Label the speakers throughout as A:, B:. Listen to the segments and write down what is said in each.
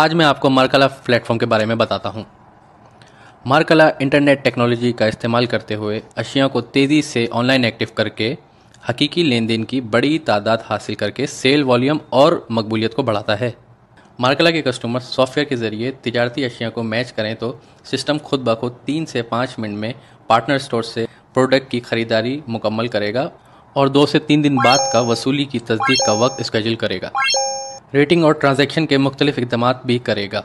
A: आज मैं आपको मारकला प्लेटफॉर्म के बारे में बताता हूँ मारकला इंटरनेट टेक्नोलॉजी का इस्तेमाल करते हुए अशिया को तेज़ी से ऑनलाइन एक्टिव करके हकीकी लेन देन की बड़ी तादाद हासिल करके सेल वॉल्यूम और मकबूलियत को बढ़ाता है मारकला के कस्टमर सॉफ्टवेयर के ज़रिए तजारती अशिया को मैच करें तो सिस्टम खुद ब खुद तीन से पाँच मिनट में पार्टनर स्टोर से प्रोडक्ट की ख़रीदारी मुकम्मल करेगा और दो से तीन दिन बाद का वसूली की तस्दीक का वक्त स्केजल करेगा रेटिंग और ट्रांजैक्शन के मुख्तलिफ इकदाम भी करेगा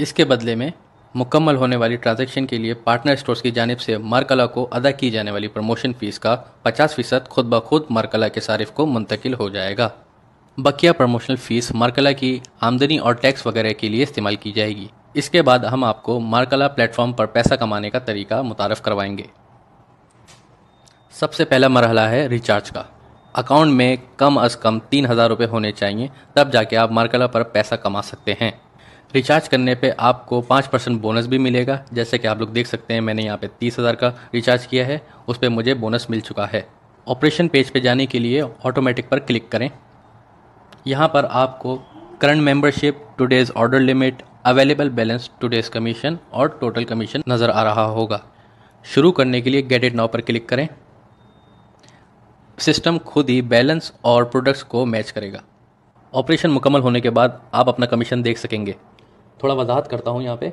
A: इसके बदले में मुकम्मल होने वाली ट्रांजैक्शन के लिए पार्टनर स्टोर्स की जानब से मरकला को अदा की जाने वाली प्रमोशन फ़ीस का 50 फ़ीसद खुद ब खुद मरकला के सारिफ को मुंतकिल हो जाएगा बकिया प्रमोशनल फ़ीस मरकला की आमदनी और टैक्स वगैरह के लिए इस्तेमाल की जाएगी इसके बाद हम आपको मारकला प्लेटफॉर्म पर पैसा कमाने का तरीका मुतारफ़ करवाएंगे सबसे पहला मरहला है रिचार्ज का अकाउंट में कम अज़ कम तीन हज़ार रुपये होने चाहिए तब जाके आप मार्कला पर पैसा कमा सकते हैं रिचार्ज करने पे आपको पाँच परसेंट बोनस भी मिलेगा जैसे कि आप लोग देख सकते हैं मैंने यहाँ पे तीस हज़ार का रिचार्ज किया है उस पर मुझे बोनस मिल चुका है ऑपरेशन पेज पे जाने के लिए ऑटोमेटिक पर क्लिक करें यहाँ पर आपको current membership today's order limit available balance today's commission और टोटल कमीशन नज़र आ रहा होगा शुरू करने के लिए गेट इट नाउ पर क्लिक करें सिस्टम खुद ही बैलेंस और प्रोडक्ट्स को मैच करेगा ऑपरेशन मुकम्मल होने के बाद आप अपना कमीशन देख सकेंगे थोड़ा वजाहत करता हूँ यहाँ पे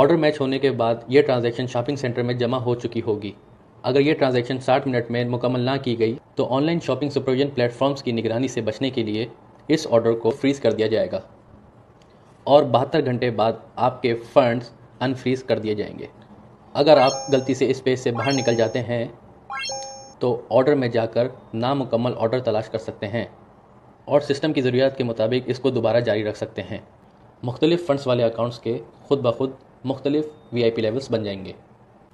A: ऑर्डर मैच होने के बाद ये ट्रांजैक्शन शॉपिंग सेंटर में जमा हो चुकी होगी अगर ये ट्रांजैक्शन 60 मिनट में मुकम्मल ना की गई तो ऑनलाइन शॉपिंग सुपरविजन प्लेटफॉर्म्स की निगरानी से बचने के लिए इस ऑर्डर को फ्रीज़ कर दिया जाएगा और बहत्तर घंटे बाद आपके फ़ंड्स अनफ्रीज़ कर दिए जाएंगे अगर आप गलती से इस पेज से बाहर निकल जाते हैं तो ऑर्डर में जाकर नामुकम्मल ऑर्डर तलाश कर सकते हैं और सिस्टम की ज़रूरत के मुताबिक इसको दोबारा जारी रख सकते हैं मुख्तलिफ़ फ़ंड्स वाले अकाउंट्स के खुद ब खुद मुख्तलिफ वी आई पी लेवल्स बन जाएंगे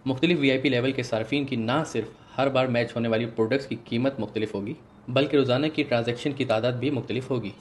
A: मुख्तलिफ वी आई पी लेवल के सार्फिन की ना सिर्फ हर बार मैच होने वाली प्रोडक्ट्स की कीमत मुख्तलिफ होगी बल्कि रोज़ाना की ट्रांजेक्शन की तादाद भी मुख्तलिफ होगी